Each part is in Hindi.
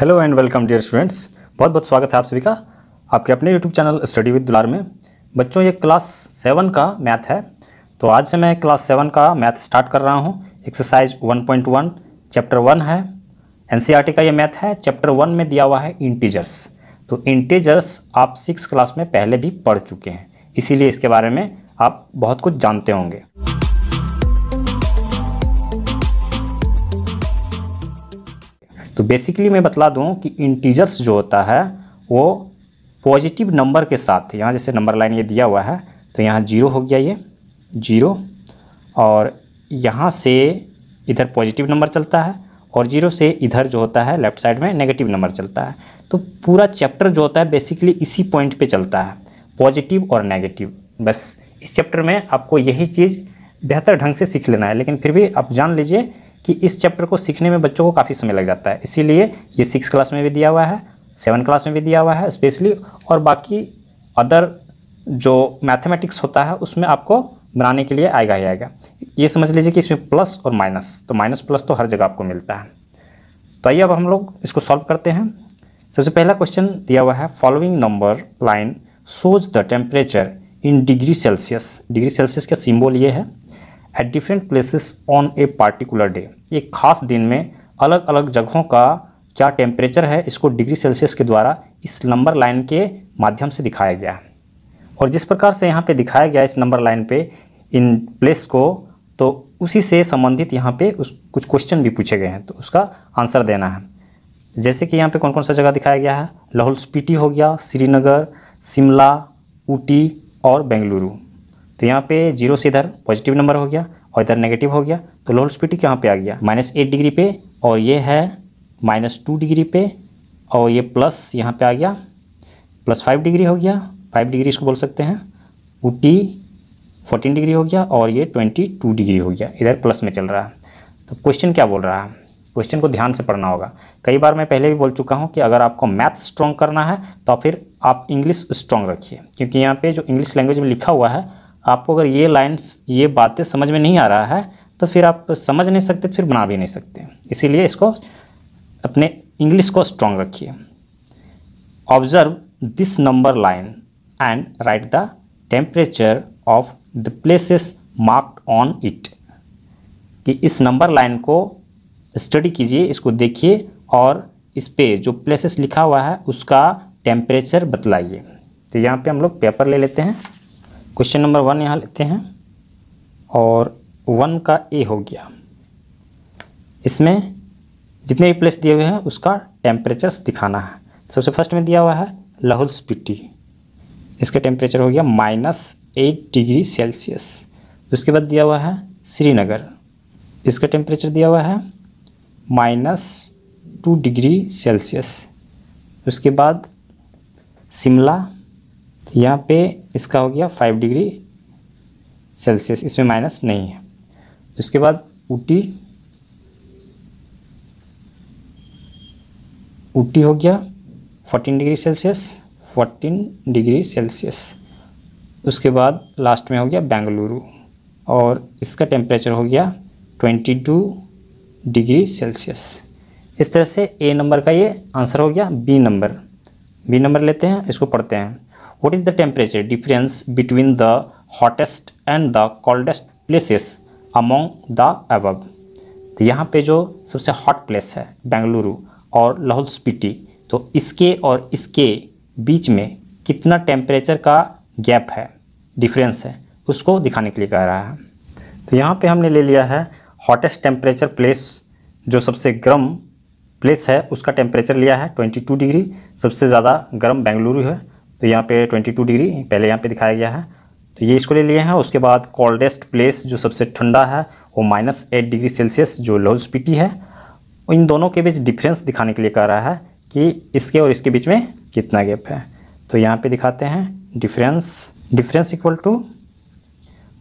Hello and welcome dear students बहुत बहुत स्वागत है आप सभी का आपके अपने यूट्यूब चैनल स्टडी विद दुलार में बच्चों ये क्लास सेवन का मैथ है तो आज से मैं क्लास सेवन का मैथ स्टार्ट कर रहा हूँ exercise one point one chapter one है एन e का ये मैथ है चैप्टर वन में दिया हुआ है इंटीजर्स तो इंटीजर्स आप सिक्स क्लास में पहले भी पढ़ चुके हैं इसीलिए इसके बारे में आप बहुत कुछ जानते होंगे तो बेसिकली मैं बता दूँ कि इंटीजर्स जो होता है वो पॉजिटिव नंबर के साथ यहाँ जैसे नंबर लाइन ये दिया हुआ है तो यहाँ जीरो हो गया ये जीरो और यहाँ से इधर पॉजिटिव नंबर चलता है और जीरो से इधर जो होता है लेफ्ट साइड में नेगेटिव नंबर चलता है तो पूरा चैप्टर जो होता है बेसिकली इसी पॉइंट पे चलता है पॉजिटिव और नेगेटिव बस इस चैप्टर में आपको यही चीज़ बेहतर ढंग से सीख लेना है लेकिन फिर भी आप जान लीजिए कि इस चैप्टर को सीखने में बच्चों को काफ़ी समय लग जाता है इसीलिए ये सिक्स क्लास में भी दिया हुआ है सेवन क्लास में भी दिया हुआ है स्पेशली और बाकी अदर जो मैथमेटिक्स होता है उसमें आपको बनाने के लिए आएगा ही आएगा ये समझ लीजिए कि इसमें प्लस और माइनस तो माइनस प्लस तो हर जगह आपको मिलता है तो आइए अब हम लोग इसको सॉल्व करते हैं सबसे पहला क्वेश्चन दिया हुआ है following number line shows the temperature in degree Celsius degree Celsius का सिम्बल ये है at different places on a particular day एक खास दिन में अलग अलग जगहों का क्या टेम्परेचर है इसको डिग्री सेल्सियस के द्वारा इस नंबर लाइन के माध्यम से दिखाया गया है और जिस प्रकार से यहाँ पे दिखाया गया इस नंबर लाइन पे इन प्लेस को तो उसी से संबंधित यहाँ पे उस कुछ क्वेश्चन भी पूछे गए हैं तो उसका आंसर देना है जैसे कि यहाँ पे कौन कौन सा जगह दिखाया गया है लाहौल स्पीटी हो गया श्रीनगर शिमला ऊटी और बेंगलुरु तो यहाँ पे जीरो से इधर पॉजिटिव नंबर हो गया और इधर नेगेटिव हो गया तो लो स्पीड कहाँ पे आ गया माइनस एट डिग्री पे और ये है माइनस टू डिग्री पे और ये प्लस यहाँ पे आ गया प्लस फाइव डिग्री हो गया फाइव डिग्री इसको बोल सकते हैं ओ टी फोर्टीन डिग्री हो गया और ये ट्वेंटी टू डिग्री हो गया इधर प्लस में चल रहा है तो क्वेश्चन क्या बोल रहा है क्वेश्चन को ध्यान से पढ़ना होगा कई बार मैं पहले भी बोल चुका हूँ कि अगर आपको मैथ स्ट्रॉन्ग करना है तो फिर आप इंग्लिश स्ट्रॉन्ग रखिए क्योंकि यहाँ पे जो इंग्लिश लैंग्वेज में लिखा हुआ है आपको अगर ये लाइन्स ये बातें समझ में नहीं आ रहा है तो फिर आप समझ नहीं सकते फिर बना भी नहीं सकते इसीलिए इसको अपने इंग्लिश को स्ट्रॉन्ग रखिए observe this number line and write the temperature of the places marked on it कि इस नंबर लाइन को स्टडी कीजिए इसको देखिए और इस पे जो प्लेसेस लिखा हुआ है उसका टेम्परेचर बतलाइए तो यहाँ पे हम लोग पेपर ले लेते हैं क्वेश्चन नंबर वन यहाँ लेते हैं और वन का ए हो गया इसमें जितने भी प्लेस दिए हुए हैं उसका टेम्परेचर दिखाना है सबसे फर्स्ट में दिया हुआ है लाहौल स्पिटी इसका टेम्परेचर हो गया माइनस एट डिग्री सेल्सियस उसके बाद दिया हुआ है श्रीनगर इसका टेम्परेचर दिया हुआ है माइनस टू डिग्री सेल्सियस उसके बाद शिमला तो यहाँ पे इसका हो गया फाइव डिग्री सेल्सियस इसमें माइनस नहीं है उसके बाद ऊटी ऊटी हो गया fourteen degree Celsius fourteen degree Celsius उसके बाद लास्ट में हो गया बेंगलुरु और इसका टेम्परेचर हो गया ट्वेंटी टू डिग्री सेल्सियस इस तरह से ए नंबर का ये आंसर हो गया बी नंबर बी नंबर लेते हैं इसको पढ़ते हैं what is the temperature difference between the hottest and the coldest places among the above तो यहाँ पे जो सबसे हॉट प्लेस है बेंगलुरु और लाहौल स्पीटी तो इसके और इसके बीच में कितना टेम्परेचर का गैप है डिफरेंस है उसको दिखाने के लिए कह रहा है तो यहाँ पे हमने ले लिया है हॉटेस्ट टेम्परेचर प्लेस जो सबसे गर्म प्लेस है उसका टेम्परेचर लिया है 22 डिग्री सबसे ज़्यादा गर्म बेंगलुरु है तो यहाँ पे 22 डिग्री पहले यहाँ पे दिखाया गया है तो ये इसको ले लिए हैं उसके बाद कोल्डेस्ट प्लेस जो सबसे ठंडा है वो माइनस एट डिग्री सेल्सियस जो लो पीटी है इन दोनों के बीच डिफरेंस दिखाने के लिए कह रहा है कि इसके और इसके बीच में कितना गैप है तो यहाँ पे दिखाते हैं difference difference equal to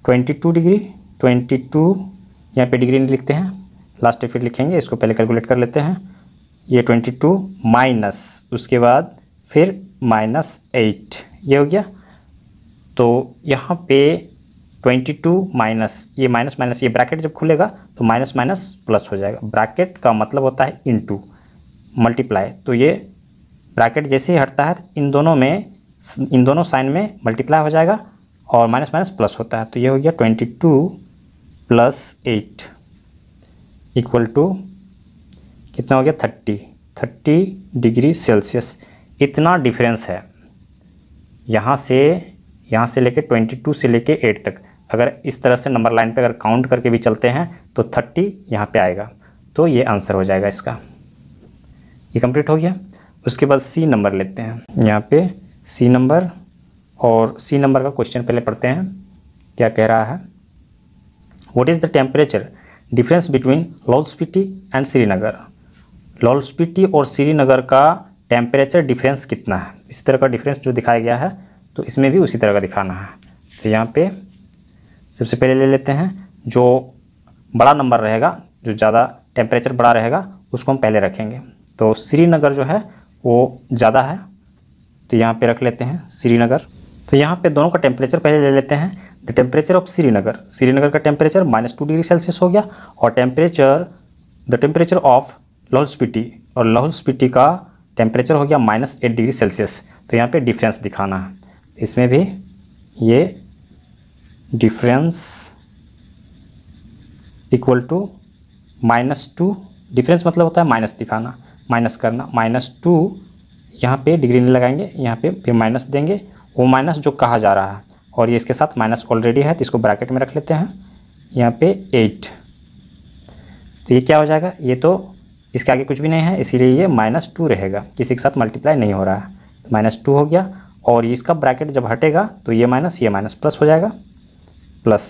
22 degree 22 यहाँ पर डिग्री लिखते हैं लास्ट फिर लिखेंगे इसको पहले कैलकुलेट कर लेते हैं ये 22 माइनस उसके बाद फिर माइनस एट ये हो गया तो यहाँ पे ट्वेंटी टू माइनस ये माइनस माइनस ये ब्रैकेट जब खुलेगा तो माइनस माइनस प्लस हो जाएगा ब्रैकेट का मतलब होता है इनटू मल्टीप्लाई तो ये ब्रैकेट जैसे ही हटता है तो इन दोनों में इन दोनों साइन में मल्टीप्लाई हो जाएगा और माइनस माइनस प्लस होता है तो ये हो गया twenty two plus eight equal to कितना हो गया थर्टी थर्टी डिग्री सेल्सियस इतना डिफरेंस है यहाँ से यहाँ से लेके 22 से लेके 8 तक अगर इस तरह से नंबर लाइन पे अगर काउंट करके भी चलते हैं तो 30 यहाँ पे आएगा तो ये आंसर हो जाएगा इसका ये कंप्लीट हो गया उसके बाद सी नंबर लेते हैं यहाँ पे सी नंबर और सी नंबर का क्वेश्चन पहले पढ़ते हैं क्या कह रहा है what is the temperature difference between Lahaul Spiti and Srinagar Lahaul Spiti और श्रीनगर का टेम्परेचर डिफरेंस कितना है इसी तरह का डिफरेंस जो दिखाया गया है तो इसमें भी उसी तरह का दिखाना है तो यहाँ पे सबसे पहले ले लेते हैं जो बड़ा नंबर रहेगा जो ज़्यादा टेम्परेचर बड़ा रहेगा उसको हम पहले रखेंगे तो श्रीनगर जो है वो ज़्यादा है तो यहाँ पे रख लेते हैं श्रीनगर तो यहाँ पे दोनों का टेम्परेचर पहले ले लेते हैं the temperature of Srinagar Srinagar का temperature minus two degree Celsius हो गया और temperature the temperature of Lahaul Spiti और लाहौल स्पीटी का टेम्परेचर हो गया माइनस एट डिग्री सेल्सियस तो यहाँ पे डिफरेंस दिखाना है इसमें भी ये difference equal to minus two difference मतलब होता है माइनस दिखाना माइनस करना माइनस टू यहाँ पे डिग्री नहीं लगाएंगे यहाँ पे फिर माइनस देंगे वो माइनस जो कहा जा रहा है और ये इसके साथ माइनस ऑलरेडी है तो इसको ब्रैकेट में रख लेते हैं यहाँ पे एट तो ये क्या हो जाएगा ये तो इसके आगे कुछ भी नहीं है इसीलिए ये माइनस टू रहेगा किसी के साथ मल्टीप्लाई नहीं हो रहा है तो माइनस टू हो गया और इसका ब्रैकेट जब हटेगा तो ये माइनस ये माइनस प्लस हो जाएगा प्लस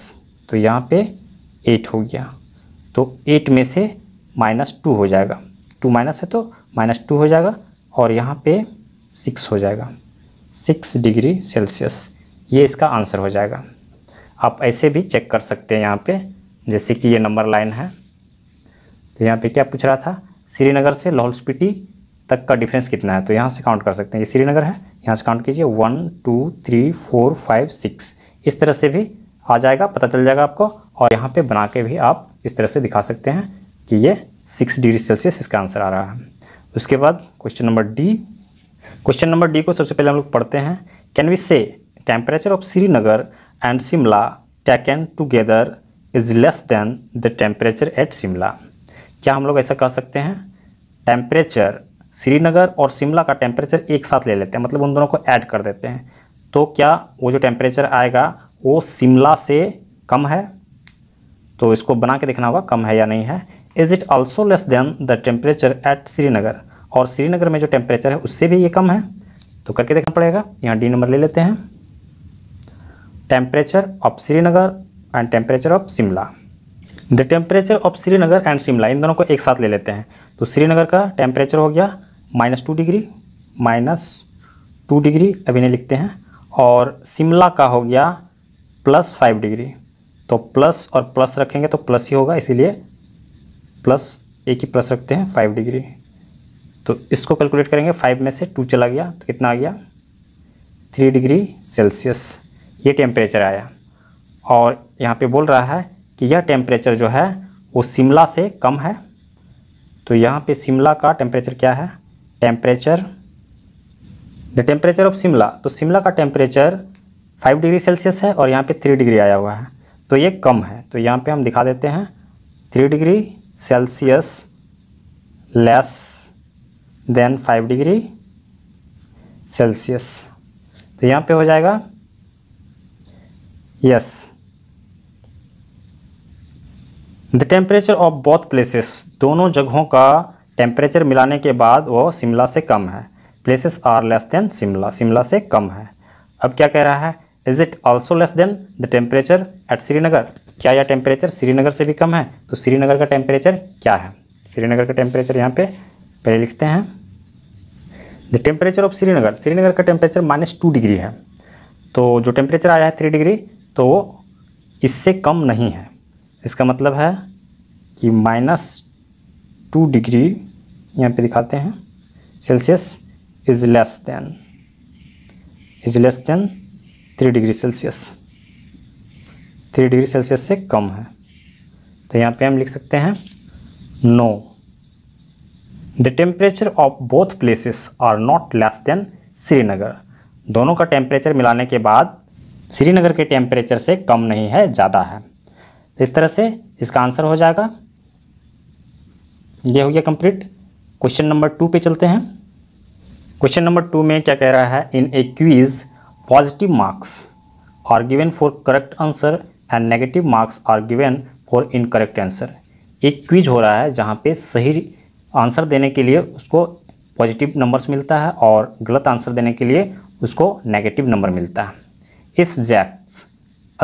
तो यहाँ पे एट हो गया तो एट में से माइनस टू हो जाएगा टू माइनस है तो माइनस टू हो जाएगा और यहाँ पे सिक्स हो जाएगा सिक्स डिग्री सेल्सियस ये इसका आंसर हो जाएगा आप ऐसे भी चेक कर सकते हैं यहाँ पर जैसे कि ये नंबर लाइन है तो यहाँ पे क्या पूछ रहा था श्रीनगर से लाहौल स्पीति तक का डिफरेंस कितना है तो यहाँ से काउंट कर सकते हैं ये श्रीनगर है यहाँ से काउंट कीजिए one two three four five six इस तरह से भी आ जाएगा पता चल जाएगा आपको और यहाँ पे बना के भी आप इस तरह से दिखा सकते हैं कि ये सिक्स डिग्री सेल्सियस इसका आंसर आ रहा है उसके बाद question number D question number D को सबसे पहले हम लोग पढ़ते हैं can we say temperature of Srinagar and Shimla taken together is less than the temperature at Shimla क्या हम लोग ऐसा कह सकते हैं टेम्परेचर श्रीनगर और शिमला का टेम्परेचर एक साथ ले लेते हैं मतलब उन दोनों को ऐड कर देते हैं तो क्या वो जो टेम्परेचर आएगा वो शिमला से कम है तो इसको बना के देखना होगा कम है या नहीं है is it also less than the temperature at Srinagar और श्रीनगर में जो टेम्परेचर है उससे भी ये कम है तो करके देखना पड़ेगा यहाँ डी नंबर ले लेते हैं temperature of Srinagar and temperature of Shimla the temperature of Srinagar and Shimla इन दोनों को एक साथ ले लेते हैं तो श्रीनगर का टेम्परेचर हो गया minus two degree minus two degree अभी नहीं लिखते हैं और शिमला का हो गया प्लस फाइव डिग्री तो प्लस और प्लस रखेंगे तो प्लस ही होगा इसीलिए प्लस एक ही प्लस रखते हैं फाइव डिग्री तो इसको कैलकुलेट करेंगे फाइव में से टू चला गया तो कितना आ गया थ्री डिग्री सेल्सियस ये टेम्परेचर आया और यहाँ पे बोल रहा है कि यह टेम्परेचर जो है वो शिमला से कम है तो यहाँ पे शिमला का टेम्परेचर क्या है temperature the temperature of Shimla तो शिमला का टेम्परेचर फाइव डिग्री सेल्सियस है और यहाँ पे थ्री डिग्री आया हुआ है तो ये कम है तो यहाँ पे हम दिखा देते हैं three degree Celsius less than five degree Celsius तो यहाँ पे हो जाएगा yes the temperature of both places दोनों जगहों का टेम्परेचर मिलाने के बाद वो शिमला से कम है places are less than Shimla Shimla से कम है अब क्या कह रहा है is it also less than the temperature at Srinagar क्या यह टेम्परेचर श्रीनगर से भी कम है तो श्रीनगर का टेम्परेचर क्या है श्रीनगर का टेम्परेचर यहाँ पे पहले लिखते हैं the temperature of Srinagar Srinagar का टेम्परेचर माइनस टू डिग्री है तो जो टेम्परेचर आया है थ्री डिग्री तो वो इससे कम नहीं है इसका मतलब है कि माइनस टू डिग्री यहाँ पे दिखाते हैं Celsius is less than is less than three degree Celsius three degree Celsius से कम है तो यहाँ पे हम लिख सकते हैं no the temperature of both places are not less than Srinagar दोनों का टेम्परेचर मिलाने के बाद श्रीनगर के टेम्परेचर से कम नहीं है ज़्यादा है इस तरह से इसका आंसर हो जाएगा ये हो गया कंप्लीट क्वेश्चन नंबर टू पे चलते हैं क्वेश्चन नंबर टू में क्या कह रहा है in a quiz positive marks are given for correct answer and negative marks are given for incorrect answer एक क्वीज़ हो रहा है जहाँ पे सही आंसर देने के लिए उसको पॉजिटिव नंबर्स मिलता है और गलत आंसर देने के लिए उसको नेगेटिव नंबर मिलता है if Jack's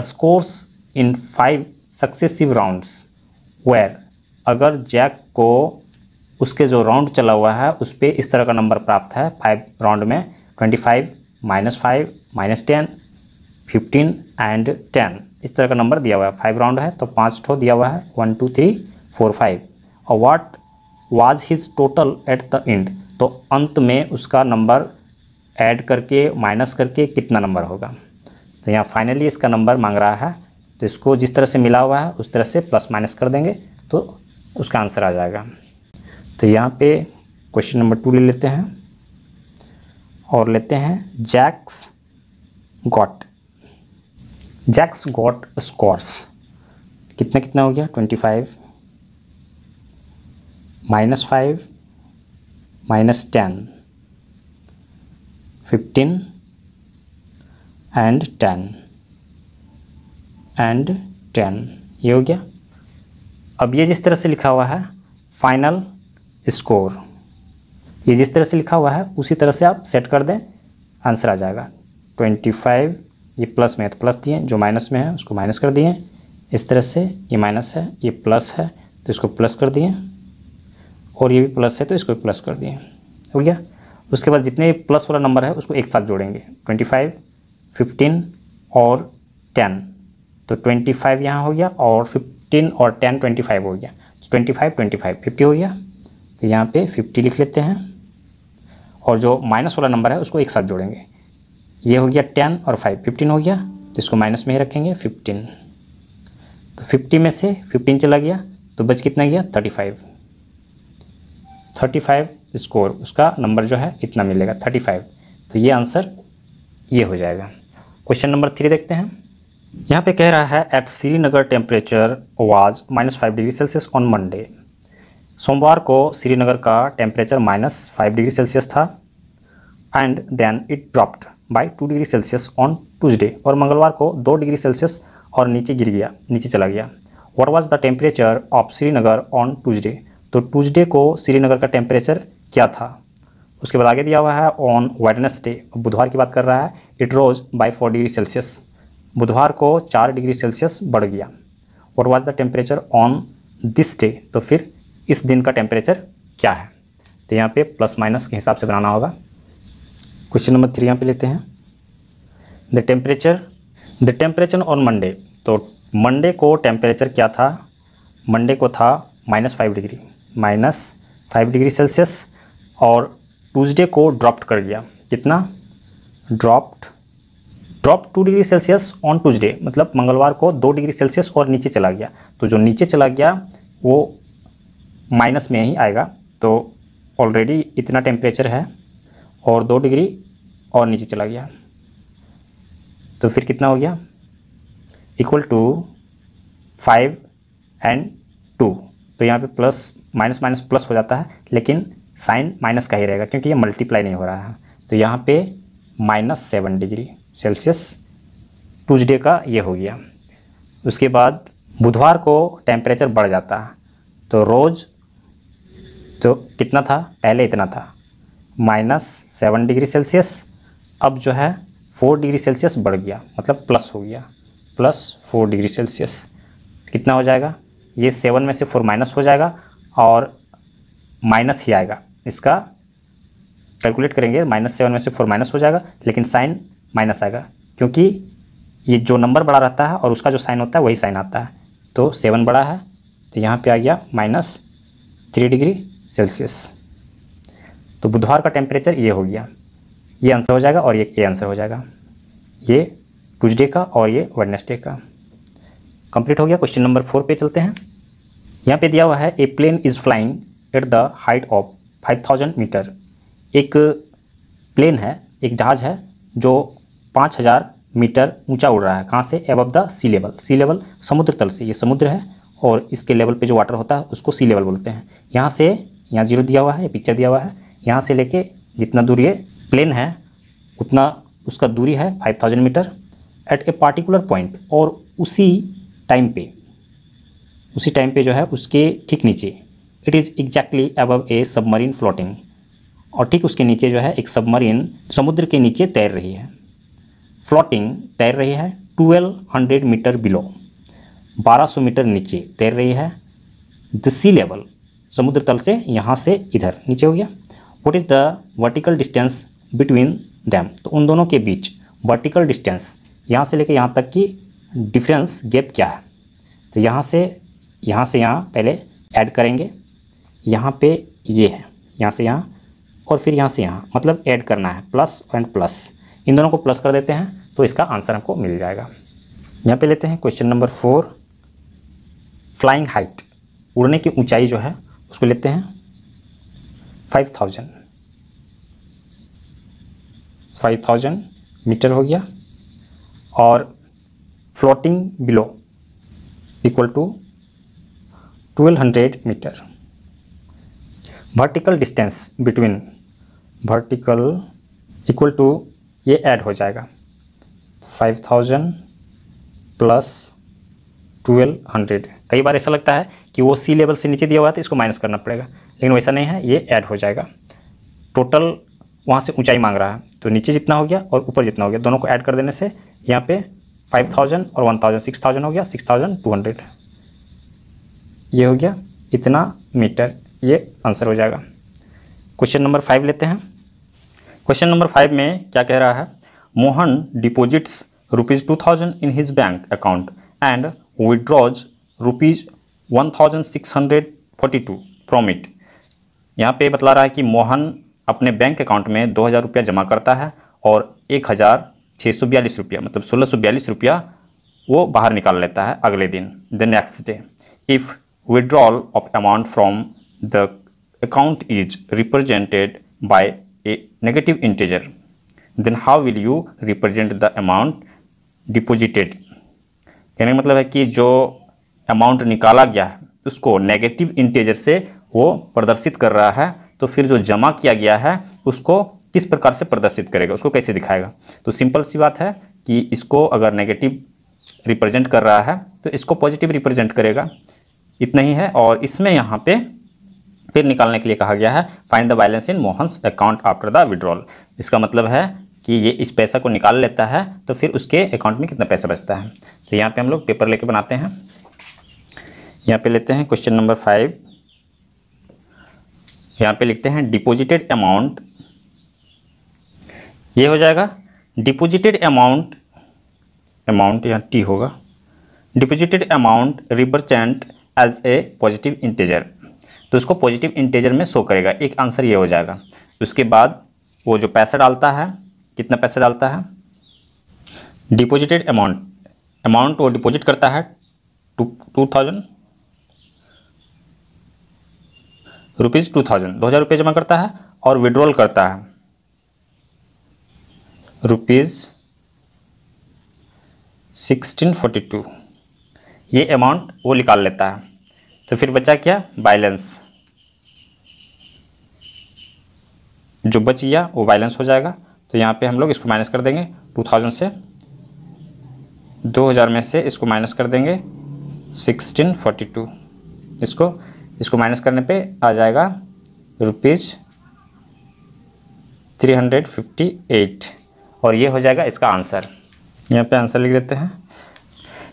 scores in five successive rounds were अगर जैक को उसके जो राउंड चला हुआ है उस पर इस तरह का नंबर प्राप्त है फाइव राउंड में twenty five minus five minus ten fifteen and ten इस तरह का नंबर दिया हुआ है फाइव राउंड है तो पाँच ठो दिया हुआ है one two three four five और what was his total at the end तो अंत में उसका नंबर ऐड करके माइनस करके कितना नंबर होगा तो यहाँ फाइनली इसका नंबर मांग रहा है तो इसको जिस तरह से मिला हुआ है उस तरह से प्लस माइनस कर देंगे तो उसका आंसर आ जाएगा तो यहाँ पे क्वेश्चन नंबर टू ले लेते हैं और लेते हैं Jack's got Jack's got scores कितना कितना हो गया twenty five minus five minus ten fifteen and ten and ten ये हो गया अब ये जिस तरह से लिखा हुआ है फाइनल स्कोर ये जिस तरह से लिखा हुआ है उसी तरह से आप सेट कर दें आंसर आ जाएगा ट्वेंटी फाइव ये प्लस में है तो प्लस दिए जो माइनस में है उसको माइनस कर दिए इस तरह से ये माइनस है ये प्लस है तो इसको प्लस कर दिए और ये भी प्लस है तो इसको भी प्लस कर दिए हो गया उसके बाद जितने प्लस वाला नंबर है उसको एक साथ जोड़ेंगे ट्वेंटी फाइव फिफ्टीन और टेन तो ट्वेंटी फाइव यहाँ हो गया और फिफ्टीन और टेन ट्वेंटी फाइव हो गया twenty five twenty five fifty हो गया तो यहाँ पे फिफ्टी लिख लेते हैं और जो माइनस वाला नंबर है उसको एक साथ जोड़ेंगे ये हो गया टेन और फाइव फिफ्टीन हो गया तो इसको माइनस में ही रखेंगे फिफ्टीन तो फिफ्टी में से फिफ्टीन चला गया तो बच कितना गया thirty five thirty five score उसका नंबर जो है इतना मिलेगा थर्टी फाइव तो ये आंसर ये हो जाएगा क्वेश्चन नंबर थ्री देखते हैं यहाँ पे कह रहा है at Srinagar temperature was minus five degree Celsius on Monday सोमवार को श्रीनगर का temperature minus five degree Celsius था and then it dropped by two degree Celsius on Tuesday और मंगलवार को दो डिग्री सेल्सियस और नीचे गिर गया नीचे चला गया what was the temperature of Srinagar on Tuesday तो ट्यूजडे को श्रीनगर का टेम्परेचर क्या था उसके बाद आगे दिया हुआ है ऑन वेडनेसडे बुधवार की बात कर रहा है it rose by four degree Celsius बुधवार को चार डिग्री सेल्सियस बढ़ गया और was the temperature on this day तो फिर इस दिन का टेम्परेचर क्या है तो यहाँ पे प्लस माइनस के हिसाब से बनाना होगा क्वेश्चन नंबर थ्री यहाँ पे लेते हैं the temperature the temperature on Monday तो मंडे को टेम्परेचर क्या था मंडे को था minus five degree minus five degree Celsius और ट्यूजडे को ड्रॉप्ट कर गया कितना dropped drop two degree Celsius on Tuesday मतलब मंगलवार को दो डिग्री सेल्सियस और नीचे चला गया तो जो नीचे चला गया वो माइनस में ही आएगा तो ऑलरेडी इतना टेम्परेचर है और दो डिग्री और नीचे चला गया तो फिर कितना हो गया equal to five and two तो यहाँ पे प्लस माइनस माइनस प्लस हो जाता है लेकिन साइन माइनस का ही रहेगा क्योंकि ये मल्टीप्लाई नहीं हो रहा है तो यहाँ पे minus seven degree Celsius Tuesday का ये हो गया उसके बाद बुधवार को टेम्परेचर बढ़ जाता तो रोज़ तो कितना था पहले इतना था माइनस सेवन डिग्री सेल्सियस अब जो है फोर डिग्री सेल्सियस बढ़ गया मतलब प्लस हो गया प्लस फोर डिग्री सेल्सियस कितना हो जाएगा ये सेवन में से फोर माइनस हो जाएगा और माइनस ही आएगा इसका कैलकुलेट करेंगे माइनस सेवन में से फोर माइनस हो जाएगा लेकिन साइन माइनस आएगा क्योंकि ये जो नंबर बड़ा रहता है और उसका जो साइन होता है वही साइन आता है तो सेवन बड़ा है तो यहाँ पे आ गया माइनस थ्री डिग्री सेल्सियस तो बुधवार का टेम्परेचर ये हो गया ये आंसर हो जाएगा और ये ये आंसर हो जाएगा ये ट्यूजडे का और ये वेडनेसडे का कंप्लीट हो गया क्वेश्चन नंबर फोर पे चलते हैं यहाँ पे दिया हुआ है a plane is flying at the height of five metre एक प्लेन है एक जहाज़ है जो पाँच हज़ार मीटर ऊंचा उड़ रहा है कहाँ से above the sea level sea level समुद्र तल से ये समुद्र है और इसके लेवल पे जो वाटर होता है उसको सी लेवल बोलते हैं यहाँ से यहाँ जीरो दिया हुआ है पिक्चर दिया हुआ है यहाँ से लेके जितना दूर ये प्लेन है उतना उसका दूरी है five thousand metre at a particular point और उसी टाइम पे उसी टाइम पे जो है उसके ठीक नीचे it is exactly above a submarine floating और ठीक उसके नीचे जो है एक सबमरीन समुद्र के नीचे तैर रही है फ्लोटिंग तैर रही है 1200 मीटर बिलो 1200 मीटर नीचे तैर रही है द सी लेवल समुद्र तल से यहाँ से इधर नीचे हो गया what is the vertical distance between them तो उन दोनों के बीच वर्टिकल डिस्टेंस यहाँ से लेकर यहाँ तक की डिफरेंस गैप क्या है तो यहाँ से यहाँ से यहाँ पहले ऐड करेंगे यहाँ पे ये यह है यहाँ से यहाँ और फिर यहाँ से यहाँ मतलब ऐड करना है प्लस एंड प्लस इन दोनों को प्लस कर देते हैं तो इसका आंसर हमको मिल जाएगा यहाँ पे लेते हैं question number four flying height उड़ने की ऊंचाई जो है उसको लेते हैं five thousand five thousand metre हो गया और floating below equal to twelve hundred metre vertical distance between vertical equal to ये ऐड हो जाएगा five thousand plus twelve hundred कई बार ऐसा लगता है कि वो सी लेवल से नीचे दिया हुआ था तो इसको माइनस करना पड़ेगा लेकिन वैसा नहीं है ये ऐड हो जाएगा टोटल वहाँ से ऊंचाई मांग रहा है तो नीचे जितना हो गया और ऊपर जितना हो गया दोनों को ऐड कर देने से यहाँ पे फाइव थाउजेंड और वन थाउजेंड सिक्स थाउजेंड हो गया सिक्स थाउजेंड टू हंड्रेड ये हो गया इतना मीटर ये आंसर हो जाएगा क्वेश्चन नंबर फाइव लेते हैं क्वेश्चन नंबर फाइव में क्या कह रहा है Mohan deposits rupees two thousand in his bank account and withdraws rupees one thousand six hundred forty two from it यहाँ पे बता रहा है कि मोहन अपने बैंक अकाउंट में दो हज़ार रुपया जमा करता है और एक हज़ार छः सौ बयालीस रुपया मतलब सोलह सौ बयालीस रुपया वो बाहर निकाल लेता है अगले दिन the next day if withdrawal of amount from the account is represented by a negative integer, then how will you represent the amount deposited? कहने का मतलब है कि जो अमाउंट निकाला गया है उसको नेगेटिव इंटेजर से वो प्रदर्शित कर रहा है तो फिर जो जमा किया गया है उसको किस प्रकार से प्रदर्शित करेगा उसको कैसे दिखाएगा तो सिंपल सी बात है कि इसको अगर नेगेटिव रिप्रेजेंट कर रहा है तो इसको पॉजिटिव रिप्रेजेंट करेगा इतना ही है और इसमें यहाँ पे फिर निकालने के लिए कहा गया है find the balance in Mohan's account after the withdrawal इसका मतलब है कि ये इस पैसा को निकाल लेता है तो फिर उसके अकाउंट में कितना पैसा बचता है तो यहाँ पे हम लोग पेपर लेके बनाते हैं यहाँ पे लेते हैं क्वेश्चन नंबर फाइव यहाँ पे लिखते हैं डिपोजिटेड अमाउंट ये हो जाएगा डिपोजिटेड अमाउंट अमाउंट यहाँ टी होगा deposited amount represent as a positive integer तो इसको पॉजिटिव इंटेजर में शो करेगा एक आंसर ये हो जाएगा उसके तो बाद वो जो पैसा डालता है कितना पैसा डालता है डिपोजिटेड अमाउंट अमाउंट वो डिपॉजिट करता है two two thousand rupees two thousand दो हज़ार रुपये जमा करता है और विड्रॉल करता है रुपीज़ सिक्सटीन फोर्टी टू ये अमाउंट वो निकाल लेता है तो फिर बचा क्या बैलेंस जो बच गया वो बैलेंस हो जाएगा तो यहाँ पे हम लोग इसको माइनस कर देंगे टू थाउजेंड से दो हज़ार में से इसको माइनस कर देंगे सिक्सटीन फोर्टी टू इसको इसको माइनस करने पे आ जाएगा rupees three hundred fifty eight और ये हो जाएगा इसका आंसर यहाँ पे आंसर लिख देते हैं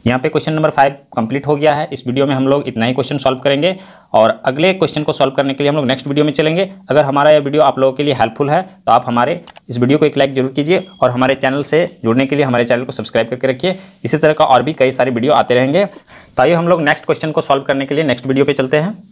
यहाँ पे क्वेश्चन नंबर फाइव कंप्लीट हो गया है इस वीडियो में हम लोग इतना ही क्वेश्चन सॉल्व करेंगे और अगले क्वेश्चन को सॉल्व करने के लिए हम लोग नेक्स्ट वीडियो में चलेंगे अगर हमारा यह वीडियो आप लोगों के लिए हेल्पफुल है तो आप हमारे इस वीडियो को एक लाइक जरूर कीजिए और हमारे चैनल से जुड़ने के लिए हमारे चैनल को सब्सक्राइब करके रखिए इसी तरह का और भी कई सारे वीडियो आते रहेंगे तो आइए हम लोग नेक्स्ट क्वेश्चन को सॉल्व करने के लिए नेक्स्ट वीडियो पर चलते हैं